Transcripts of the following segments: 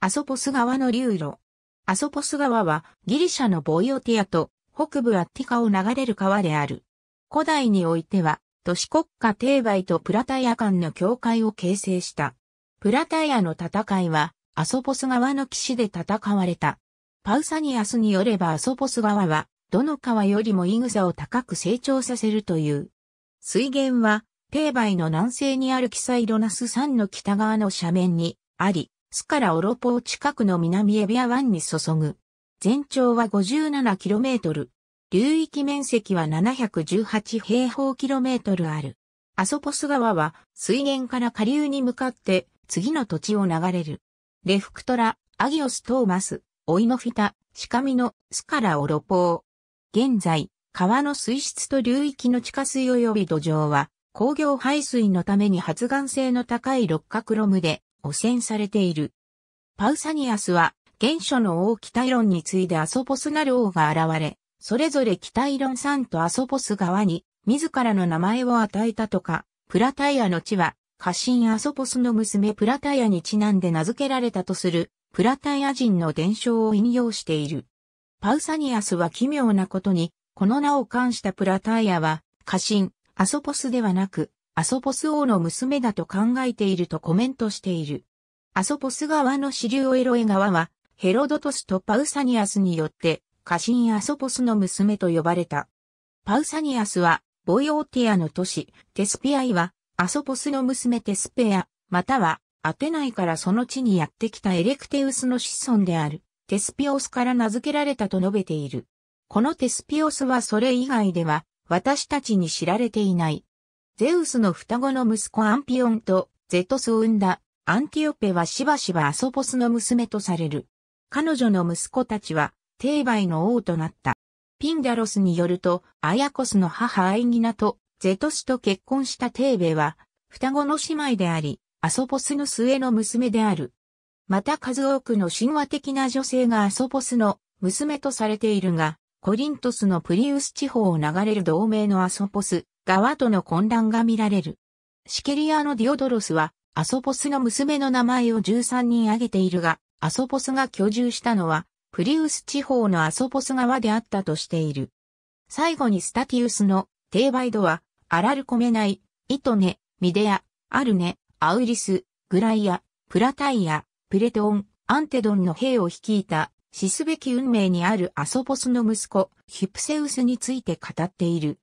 アソポス川の流路。アソポス川はギリシャのボイオティアと北部アッティカを流れる川である。古代においては都市国家テーバイとプラタイア間の境界を形成した。プラタイアの戦いはアソポス川の岸で戦われた。パウサニアスによればアソポス川はどの川よりもイグサを高く成長させるという。水源はテーバイの南西にあるキサイロナス山の北側の斜面にあり、スからオロポー近くの南エビア湾に注ぐ。全長は 57km。流域面積は718平方キロメートルある。アソポス川は水源から下流に向かって次の土地を流れる。レフクトラ、アギオストーマス、オイノフィタ、シカミノ、スカラオロポー。現在、川の水質と流域の地下水及び土壌は工業排水のために発がん性の高い六角ロムで汚染されている。パウサニアスは、原初の王北イロンに次いでアソポスなる王が現れ、それぞれ北イロンんとアソポス側に、自らの名前を与えたとか、プラタイアの地は、家臣アソポスの娘プラタイアにちなんで名付けられたとする、プラタイア人の伝承を引用している。パウサニアスは奇妙なことに、この名を冠したプラタイアは、家臣、アソポスではなく、アソポス王の娘だと考えているとコメントしている。アソポス側の支流オエロエ側は、ヘロドトスとパウサニアスによって、家臣アソポスの娘と呼ばれた。パウサニアスは、ボイオーティアの都市、テスピアイは、アソポスの娘テスペア、または、アテナイからその地にやってきたエレクテウスの子孫である、テスピオスから名付けられたと述べている。このテスピオスはそれ以外では、私たちに知られていない。ゼウスの双子の息子アンピオンとゼトスを生んだアンティオペはしばしばアソポスの娘とされる。彼女の息子たちはテーバイの王となった。ピンダロスによると、アヤコスの母アイギナとゼトスと結婚したテーベは双子の姉妹であり、アソポスの末の娘である。また数多くの神話的な女性がアソポスの娘とされているが、コリントスのプリウス地方を流れる同盟のアソポス、側との混乱が見られる。シケリアのディオドロスは、アソポスの娘の名前を13人挙げているが、アソポスが居住したのは、プリウス地方のアソポス側であったとしている。最後にスタティウスのテーバイドは、アラルコメナイ、イトネ、ミデア、アルネ、アウリス、グライア、プラタイア、プレトン、アンテドンの兵を率いた、死すべき運命にあるアソポスの息子、ヒプセウスについて語っている。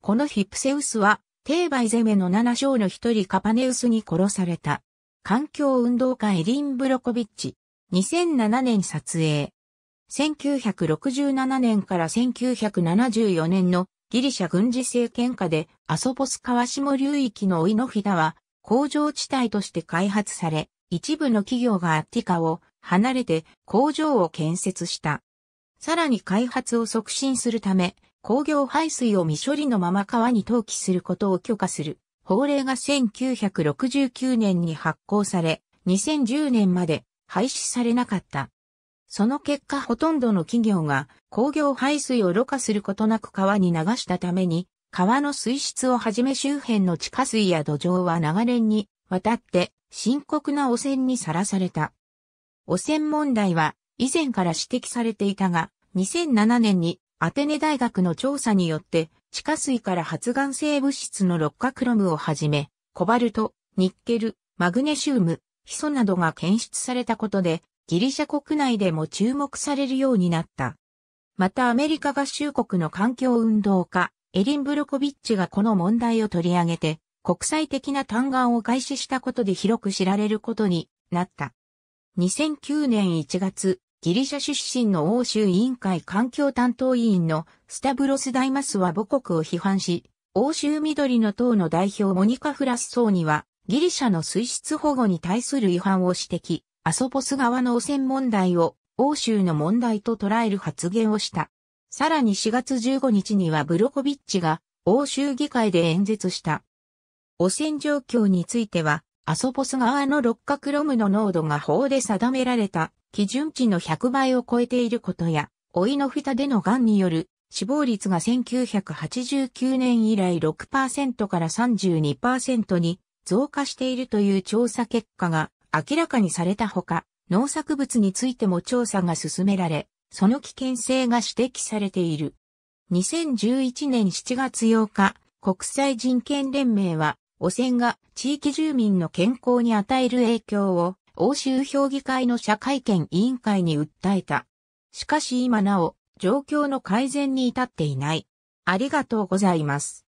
このヒプセウスは、テーバイゼメの七将の一人カパネウスに殺された。環境運動家エリン・ブロコビッチ。2007年撮影。1967年から1974年のギリシャ軍事政権下でアソポス川下流域のオイノフィダは工場地帯として開発され、一部の企業がアッティカを離れて工場を建設した。さらに開発を促進するため、工業排水を未処理のまま川に投棄することを許可する法令が1969年に発行され、2010年まで廃止されなかった。その結果ほとんどの企業が工業排水をろ過することなく川に流したために、川の水質をはじめ周辺の地下水や土壌は長年にわたって深刻な汚染にさらされた。汚染問題は以前から指摘されていたが、2007年にアテネ大学の調査によって、地下水から発がん性物質の六化クロムをはじめ、コバルト、ニッケル、マグネシウム、ヒ素などが検出されたことで、ギリシャ国内でも注目されるようになった。またアメリカ合衆国の環境運動家、エリン・ブロコビッチがこの問題を取り上げて、国際的な嘆願を開始したことで広く知られることになった。2009年1月、ギリシャ出身の欧州委員会環境担当委員のスタブロス・ダイマスは母国を批判し、欧州緑の党の代表モニカ・フラッソーには、ギリシャの水質保護に対する違反を指摘、アソポス側の汚染問題を欧州の問題と捉える発言をした。さらに4月15日にはブロコビッチが欧州議会で演説した。汚染状況については、アソポス側の六角ロムの濃度が法で定められた基準値の100倍を超えていることや、老いの蓋でのんによる死亡率が1989年以来6%から32%に増加しているという調査結果が明らかにされたほか、農作物についても調査が進められ、その危険性が指摘されている。2011年7月8日、国際人権連盟は、汚染が地域住民の健康に与える影響を欧州評議会の社会権委員会に訴えた。しかし今なお、状況の改善に至っていない。ありがとうございます。